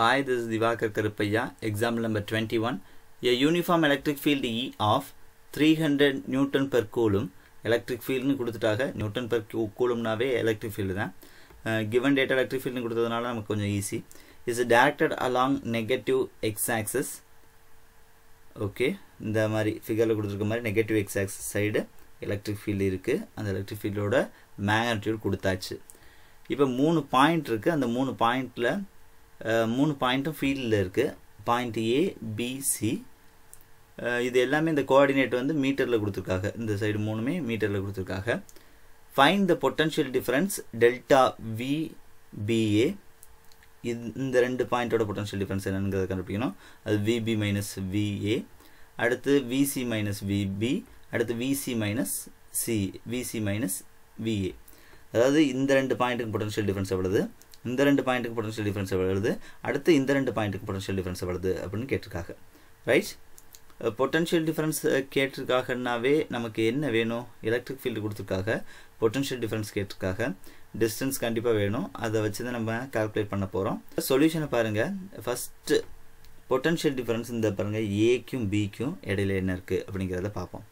Hi, this is Divakar Karupaya. Example number 21. A uniform electric field E of 300 Newton per Coulomb. Electric ஃபீல்டுன்னு கொடுத்துட்டாங்க newton per கூலம்னாவே electric field தான் given data electric ஃபீல்டுன்னு கொடுத்ததுனால நமக்கு கொஞ்சம் easy is directed along negative x axis okay இந்த மாதிரி ஃபிகரில் கொடுத்துருக்க மாதிரி negative x axis side electric field இருக்குது அந்த எலக்ட்ரிக் ஃபீல்டோட மேக்னட்யூட் கொடுத்தாச்சு இப்போ மூணு பாயிண்ட் இருக்குது அந்த மூணு பாயிண்டில் மூணு பாயிண்ட்டும் ஃபீல்டில் இருக்குது பாயிண்ட் ஏ பிசி இது எல்லாமே இந்த கோஆர்டினேட் வந்து மீட்டரில் கொடுத்துருக்காங்க இந்த சைடு மூணுமே மீட்டரில் கொடுத்துருக்காங்க fine the potential difference delta V B A இந்த ரெண்டு பாயிண்ட்டோட பொட்டன்ஷியல் டிஃப்ரென்ஸ் என்னங்கிறத கண்டுபிடிக்கணும் அது விபி மைனஸ் விஏ அடுத்து விசி மைனஸ் விபி அடுத்து V C minus C V C minus V A அதாவது இந்த ரெண்டு பாயிண்ட்டுக்கு பொட்டன்ஷியல் டிஃப்ரென்ஸ் எவ்வளவு இந்த ரெண்டு பாயிண்ட்டுக்கு பொட்டன்ஷியல் டிஃப்ரென்ஸ் எவ்வளோ வருது அடுத்து இந்த ரெண்டு பாயிண்ட்டுக்கு பொட்டன்ஷியல் டிஃப்ரென்ஸ் வருது அப்படின்னு கேட்டிருக்காங்க ரைட் பொட்டன்ஷியல் டிஃப்ரென்ஸ் கேட்டிருக்காகனாவே நமக்கு என்ன வேணும் எலக்ட்ரிக் ஃபீல்டு கொடுத்துருக்காங்க பொட்டன்ஷியல் டிஃப்ரென்ஸ் கேட்டிருக்காங்க டிஸ்டன்ஸ் கண்டிப்பாக வேணும் அதை வச்சு தான் நம்ம கால்குலேட் பண்ண போகிறோம் சொல்யூஷனை பாருங்கள் ஃபஸ்ட்டு பொட்டன்ஷியல் டிஃப்ரென்ஸ் இந்த பாருங்கள் ஏக்கும் பிக்கும் இடையில என்ன இருக்குது அப்படிங்கிறத பார்ப்போம்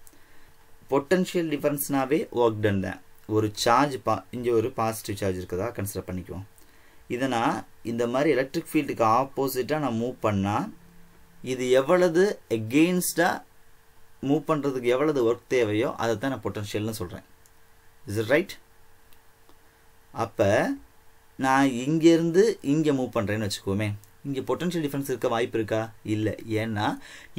பொட்டன்ஷியல் டிஃப்ரென்ஸ்னாவே ஒர்க் டன் தான் ஒரு சார்ஜ் பா இங்கே ஒரு பாசிட்டிவ் சார்ஜ் இருக்குதா கன்சிடர் பண்ணிக்குவோம் இதனா இந்த மாதிரி எலக்ட்ரிக் ஃபீல்டுக்கு ஆப்போசிட்டாக நான் மூவ் பண்ணால் இது எவ்வளவு எகெயின்ஸ்டாக மூவ் பண்ணுறதுக்கு எவ்வளவு ஒர்க் தேவையோ அதை தான் நான் பொட்டன்ஷியல்னு சொல்கிறேன் இஸ் இட் ரைட் அப்போ நான் இங்கேருந்து இங்கே மூவ் பண்ணுறேன்னு வச்சுக்கோமே இங்கே பொட்டன்ஷியல் டிஃப்ரென்ஸ் இருக்க வாய்ப்பு இருக்கா இல்லை ஏன்னா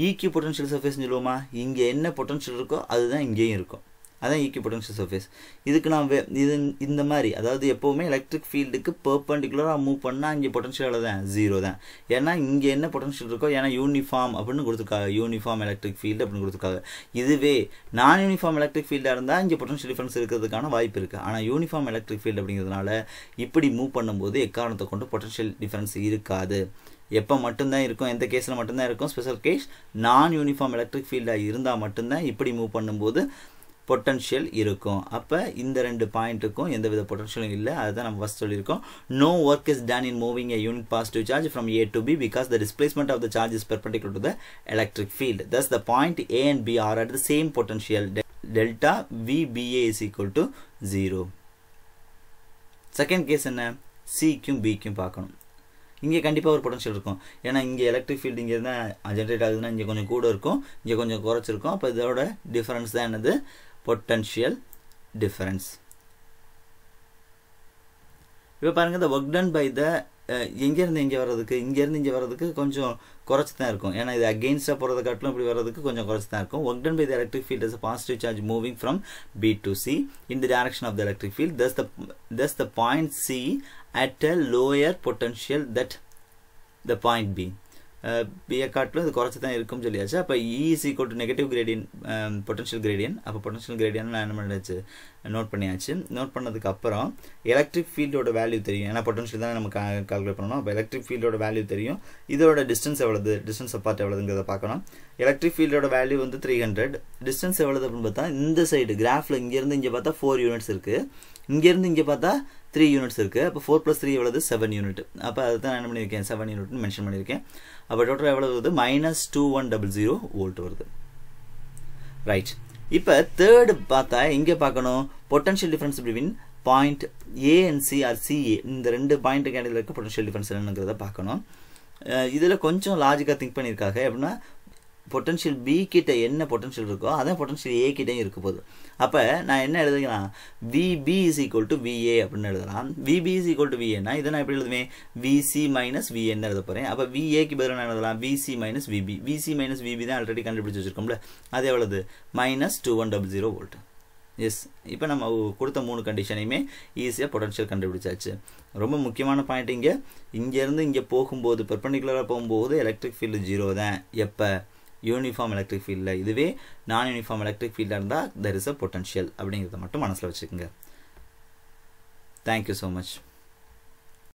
ஈக்கு பொட்டன்ஷியல் சர்ஃபேஸ்னு சொல்லுவோமா இங்கே என்ன பொட்டன்ஷியல் இருக்கோ அதுதான் இங்கேயும் இருக்கும் அதான் e பொட்டன்ஷியல் சர்ஃபேஸ் இதுக்கு நான் இது இந்த மாதிரி அதாவது எப்போவுமே எலக்ட்ரிக் ஃபீல்டுக்கு பர்பண்டிகுலராக மூவ் பண்ணால் இங்கே பொட்டன்ஷியல் தான் ஜீரோ தான் ஏன்னா இங்கே என்ன பொட்டன்ஷியல் இருக்கோ ஏன்னா யூனிஃபார்ம் அப்படின்னு கொடுத்துருக்காங்க யூனிஃபார்ம் எலக்ட்ரிக் ஃபீல்டு அப்படின்னு கொடுத்துருக்காங்க இதுவே நான் யூனிஃபார்ம் எலக்ட்ரிக் ஃபீல்டாக இருந்தால் இங்கே பொட்டன்ஷியல் டிஃபரன்ஸ் இருக்கிறதுக்கான வாய்ப்பு இருக்குது ஆனால் யூனிஃபார்ம் எலக்ட்ரிக் ஃபீல்டு அப்படிங்கிறதுனால இப்படி மூவ் பண்ணும்போது எக்காரணத்தை கொண்டு பொட்டன்ஷியல் டிஃபரன்ஸ் இருக்காது எப்போ மட்டும்தான் இருக்கும் எந்த கேஸில் மட்டும்தான் இருக்கும் ஸ்பெஷல் கேஸ் நான் யூனிஃபார்ம் எலக்ட்ரிக் ஃபீல்டாக இருந்தால் மட்டும்தான் இப்படி மூவ் பண்ணும்போது பொட்டன்ஷியல் இருக்கும் அப்போ இந்த ரெண்டு பாயிண்ட்டுக்கும் எந்தவித பொட்டன்ஷியலும் இல்லை அதுதான் நம்ம ஃபஸ்ட் சொல்லியிருக்கோம் no work is done in moving a unit positive charge from A to B because the displacement of the charge is perpendicular to the electric field thus the point A and B are at the same potential delta B A is equal to zero second case என்ன சிக்கும் பிக்கும் பார்க்கணும் இங்கே கண்டிப்பாக ஒரு potential இருக்கும் ஏன்னா இங்கே எலக்ட்ரிக் ஃபீல்டு இங்கே இருந்தால் ஜென்ரேட் ஆகுதுன்னா இங்கே கொஞ்சம் கூட இருக்கும் இங்கே கொஞ்சம் குறைச்சிருக்கும் அப்போ இதோட டிஃப்ரென்ஸ் தான் என்னது potential difference இப்போ பாருங்கள் இந்த ஒர்க் டன் பை த இங்கேருந்து இங்கே வர்றதுக்கு இங்கேருந்து இங்கே வர்றதுக்கு கொஞ்சம் குறைச்சி தான் இருக்கும் ஏன்னா இது அகெயின்ஸ்டாக போகிறத காட்டிலும் இப்படி வர்றதுக்கு கொஞ்சம் குறைச்சி தான் இருக்கும் work done by the electric field is positive charge moving from B to C in the direction of the electric field thus the thus the point C at a lower potential that the point B B A காட்டில் அது குறைச்சி தான் இருக்கும்னு சொல்லியாச்சு அப்போ E is equal negative gradient potential gradient அப்போ potential gradient என்ன பண்ணியாச்சு நோட் பண்ணியாச்சு நோட் பண்ணதுக்கு அப்புறம் எலக்ட்ரிக் ஃபீல்டோட வேல்யூ தெரியும் ஏன்னா பொட்டன்ஷியல் தான் நம்ம கால்குலேட் பண்ணணும் அப்போ எலக்ட்ரிக் ஃபீல்டோட வேல்யூ தெரியும் இதோட டிஸ்டன்ஸ் எவ்வளவு டிஸ்டன்ஸ் அப்பார்ட் எவ்வளவுங்கிறத பார்க்கணும் எலக்ட்ரிக் ஃபீல்டோட வேல்யூ வந்து த்ரீ ஹண்ட்ரட் டிஸ்டன்ஸ் எவ்வளோ அப்படின்னு பார்த்தா இந்த சைடு கிராஃபில் இங்கேருந்து இங்கே பார்த்தா ஃபோர் யூனிட்ஸ் இருக்குது இங்கேருந்து இங்கே பார்த்தா த்ரீ யூனிட்ஸ் இருக்குது அப்போ ஃபோர் ப்ளஸ் த்ரீ எவ்வளவு செவன் யூனிட் அப்போ அதை தான் என்ன பண்ணியிருக்கேன் செவன் யூனிட்னு மென்ஷன் பண்ணியிருக்கேன் அப்போ டோட்டல் எவ்வளோ வருது minus two one double zero volt வருது ரைட் இப்போ தேர்டு பார்த்தா இங்கே பார்க்கணும் potential difference between point A and C or C A இந்த ரெண்டு பாயிண்ட் கேண்டில் இருக்க பொட்டன்ஷியல் டிஃபரன்ஸ் என்னங்கிறத பார்க்கணும் இதில் கொஞ்சம் லாஜிக்காக திங்க் பண்ணியிருக்காங்க எப்படின்னா பொட்டன்ஷியல் பி கிட்ட என்ன பொட்டன்ஷியல் இருக்கோ அதான் பொட்டன்ஷியல் ஏ கிட்டேயும் இருக்க போகுது அப்போ நான் என்ன எழுதுக்கலாம் V B is equal to V A அப்படின்னு எழுதலாம் விபி இஸ் ஈக்குவல் டு விஏனா இதை நான் எப்படி எழுதுவேன் விசி மைனஸ் விஎன் எழுத போகிறேன் அப்போ விஏக்கு பதிலாக நான் எழுதலாம் V C minus V B V C minus V B தான் ஆல்ரெடி கண்டுபிடிச்சி வச்சிருக்கோம்ல அது எவ்வளவு minus two one double zero volt yes இப்போ நம்ம கொடுத்த மூணு கண்டிஷனையுமே ஈஸியாக பொட்டன்ஷியல் கண்டுபிடிச்சாச்சு ரொம்ப முக்கியமான பாயிண்ட் இங்கே இங்கேருந்து இங்கே போகும்போது பெர்பண்டிகுலராக போகும்போது எலக்ட்ரிக் ஃபீல்டு ஜீரோ தான் எப்போ யூனிஃபார்ம் எலக்ட்ரிக் ஃபீல்டில் இதுவே நான் யூனிஃபார்ம் எலக்ட்ரிக் ஃபீல்டாக இருந்தால் தெர் இஸ் அ பொட்டன்ஷியல் அப்படிங்கிறத மட்டும் மனசில் வச்சுக்கோங்க தேங்க்யூ ஸோ மச்